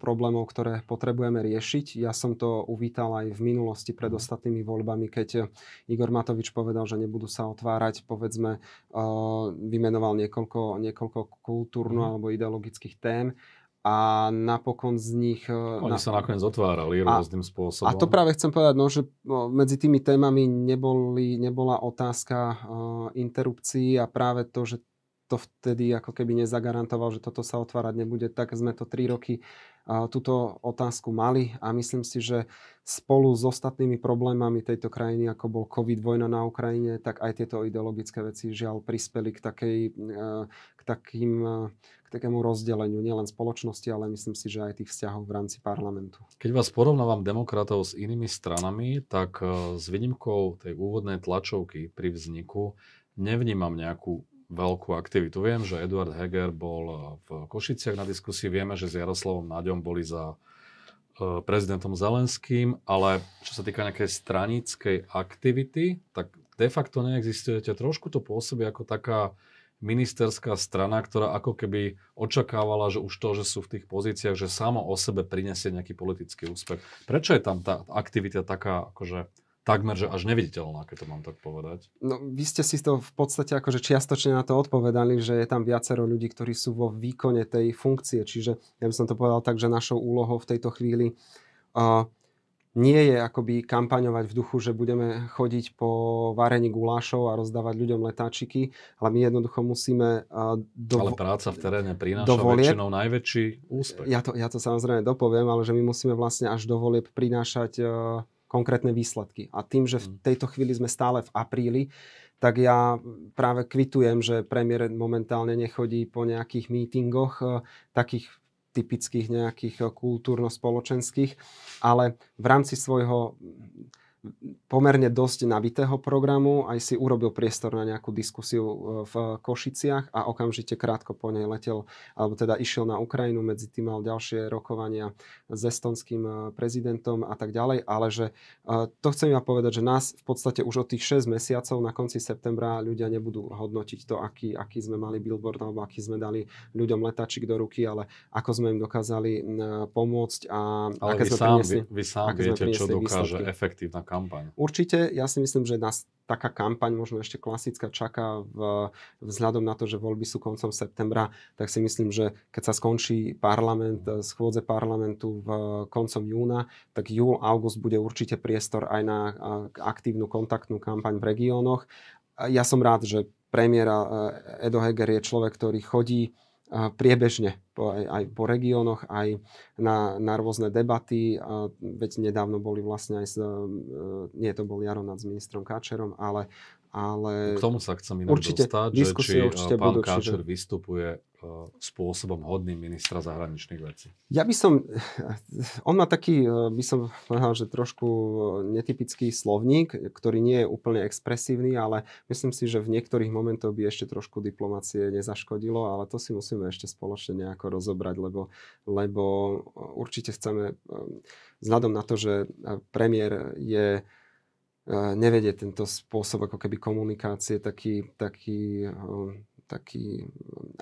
B: problémov, ktoré potrebujeme riešiť. Ja som to uvítal aj v minulosti pred mhm. ostatnými voľbami, keď Igor Matovič povedal, že nebudú sa otvárať, povedzme, vymenoval niekoľko, niekoľko kultúrno- mhm. alebo ideologických tém a napokon z nich... E, Oni na... sa nakoniec otvárali a, rôznym spôsobom. A to práve chcem povedať, no, že no, medzi tými témami neboli, nebola otázka uh, interrupcií a práve to, že to vtedy ako keby nezagarantoval, že toto sa otvárať nebude, tak sme to 3 roky túto otázku mali a myslím si, že spolu s ostatnými problémami tejto krajiny, ako bol COVID, vojna na Ukrajine, tak aj tieto ideologické veci žiaľ prispeli k, takej, e, k, takým, e, k takému rozdeleniu nielen spoločnosti, ale myslím si, že aj tých vzťahov v rámci parlamentu.
A: Keď vás porovnávam demokratov s inými stranami, tak e, s výnimkou tej úvodnej tlačovky pri vzniku nevnímam nejakú veľkú aktivitu. Viem, že Eduard Heger bol eh, v Košiciach na diskusii, vieme, že s Jaroslavom Naďom boli za eh, prezidentom Zelenským, ale čo sa týka nejakej stranickej aktivity, tak de facto neexistujete. Trošku to pôsobí ako taká ministerská strana, ktorá ako keby očakávala, že už to, že sú v tých pozíciách, že samo o sebe prinesie nejaký politický úspech. Prečo je tam tá aktivita taká akože takmer, že až neviditeľná, keď to mám tak povedať.
B: No, vy ste si to v podstate akože čiastočne na to odpovedali, že je tam viacero ľudí, ktorí sú vo výkone tej funkcie. Čiže ja by som to povedal tak, že našou úlohou v tejto chvíli uh, nie je akoby kampaňovať v duchu, že budeme chodiť po varení gulášov a rozdávať ľuďom letáčiky, ale my jednoducho musíme... Do, ale
A: práca v teréne prináša dovolie. väčšinou najväčší
B: úspech. Ja to, ja to samozrejme dopoviem, ale že my musíme vlastne až do volieb prinášať uh, konkrétne výsledky. A tým, že v mm. tejto chvíli sme stále v apríli, tak ja práve kvitujem, že premiér momentálne nechodí po nejakých mítingoch, eh, takých typických nejakých eh, kultúrno-spoločenských, ale v rámci svojho pomerne dosť nabitého programu, aj si urobil priestor na nejakú diskusiu e, v Košiciach a okamžite krátko po nej letel, alebo teda išiel na Ukrajinu, medzi tým mal ďalšie rokovania s estonským e, prezidentom a tak ďalej, ale že e, to chcem ja povedať, že nás v podstate už od tých 6 mesiacov na konci septembra ľudia nebudú hodnotiť to, aký, aký sme mali billboard alebo aký sme dali ľuďom letačik do ruky, ale ako sme im dokázali pomôcť a ale aké vy sme sám, priniesli, vy, vy sám viete, čo dokáže výsledky.
A: efektívna kampaň.
B: Určite, ja si myslím, že nás taká kampaň možno ešte klasická čaká v, vzhľadom na to, že voľby sú koncom septembra, tak si myslím, že keď sa skončí parlament, e, schôdze parlamentu v e, koncom júna, tak júl, august bude určite priestor aj na e, aktívnu kontaktnú kampaň v regiónoch. Ja som rád, že premiéra Edo Heger je človek, ktorý chodí priebežne po, aj, aj po regiónoch, aj na, na rôzne debaty. A veď nedávno boli vlastne aj, s, e, nie to bol Jaronad s ministrom Káčerom, ale ale... No, k tomu sa chcem inak určite, dostať, že či určite eh, pán budú, Káčer čiže...
A: vystupuje eh, spôsobom hodným ministra zahraničných vecí.
B: Ja by som, on má taký, eh, by som povedal, že trošku netypický slovník, ktorý nie je úplne expresívny, ale myslím si, že v niektorých momentoch by ešte trošku diplomácie nezaškodilo, ale to si musíme ešte spoločne nejako rozobrať, lebo, lebo určite chceme, vzhľadom na to, že premiér je nevedie tento spôsob ako keby komunikácie taký, taký, hm, taký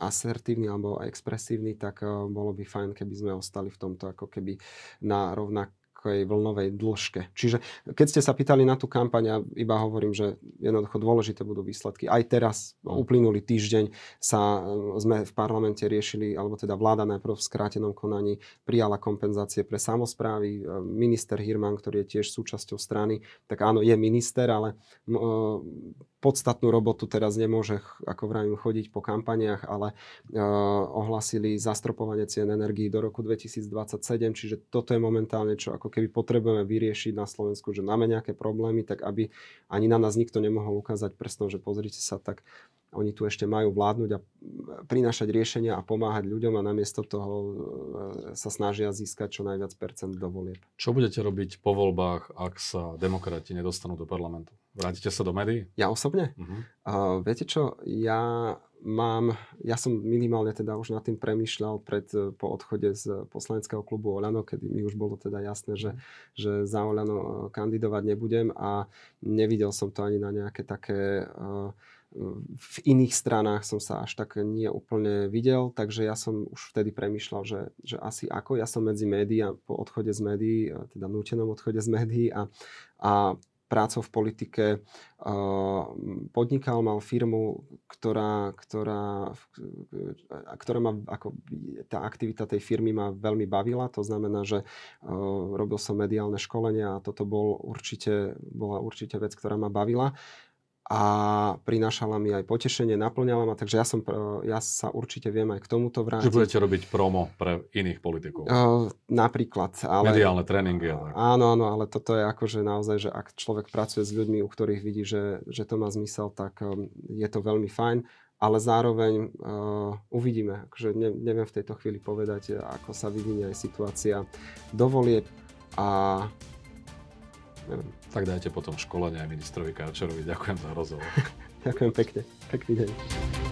B: asertívny alebo expresívny, tak hm, bolo by fajn, keby sme ostali v tomto ako keby na rovnak takej vlnovej dĺžke. Čiže keď ste sa pýtali na tú kampaň, ja iba hovorím, že jednoducho dôležité budú výsledky. Aj teraz, no. uplynulý týždeň, sa e, sme v parlamente riešili, alebo teda vláda najprv v skrátenom konaní prijala kompenzácie pre samozprávy. E, minister Hirman, ktorý je tiež súčasťou strany, tak áno, je minister, ale e, podstatnú robotu teraz nemôže, ako vravím, chodiť po kampaniách, ale ohlasili zastropovanie cien energií do roku 2027, čiže toto je momentálne, čo ako ako keby potrebujeme vyriešiť na Slovensku, že máme nejaké problémy, tak aby ani na nás nikto nemohol ukázať prstom, že pozrite sa, tak oni tu ešte majú vládnuť a prinášať riešenia a pomáhať ľuďom a namiesto toho e, sa snažia získať čo najviac percent do volieb.
A: Čo budete robiť po voľbách, ak sa demokrati nedostanú do parlamentu? Vrátite sa do médií?
B: Ja osobne? Uh-huh. Uh, viete čo, ja mám, ja som minimálne teda už nad tým premýšľal pred, e, po odchode z poslaneckého klubu Olano, kedy mi už bolo teda jasné, že, mhm. že za Olano e, kandidovať nebudem a nevidel som to ani na nejaké také e, v iných stranách som sa až tak nie úplne videl, takže ja som už vtedy premyšľal, že, že asi ako. Ja som medzi médií a po odchode z médií, teda nútenom odchode z médií a, a prácou v politike. Podnikal, mal firmu, ktorá, ktorá, ktorá ma, ako, tá aktivita tej firmy ma veľmi bavila. To znamená, že robil som mediálne školenia a toto bol určite, bola určite vec, ktorá ma bavila a prinášala mi aj potešenie, naplňala ma, takže ja, som, ja sa určite viem aj k tomuto vrátiť. Že budete
A: robiť promo pre iných politikov? Uh,
B: napríklad. Ale, Mediálne
A: tréningy. Ale...
B: Áno, áno, ale toto je akože naozaj, že ak človek pracuje s ľuďmi, u ktorých vidí, že, že to má zmysel, tak um, je to veľmi fajn ale zároveň uh, uvidíme. Akože ne, neviem v tejto chvíli povedať, ako sa vyvinie aj situácia dovolie. a neviem. Tak dajte potom školenie aj ministrovi Káčerovi. Ďakujem za rozhovor. Ďakujem pekne. Pekný deň.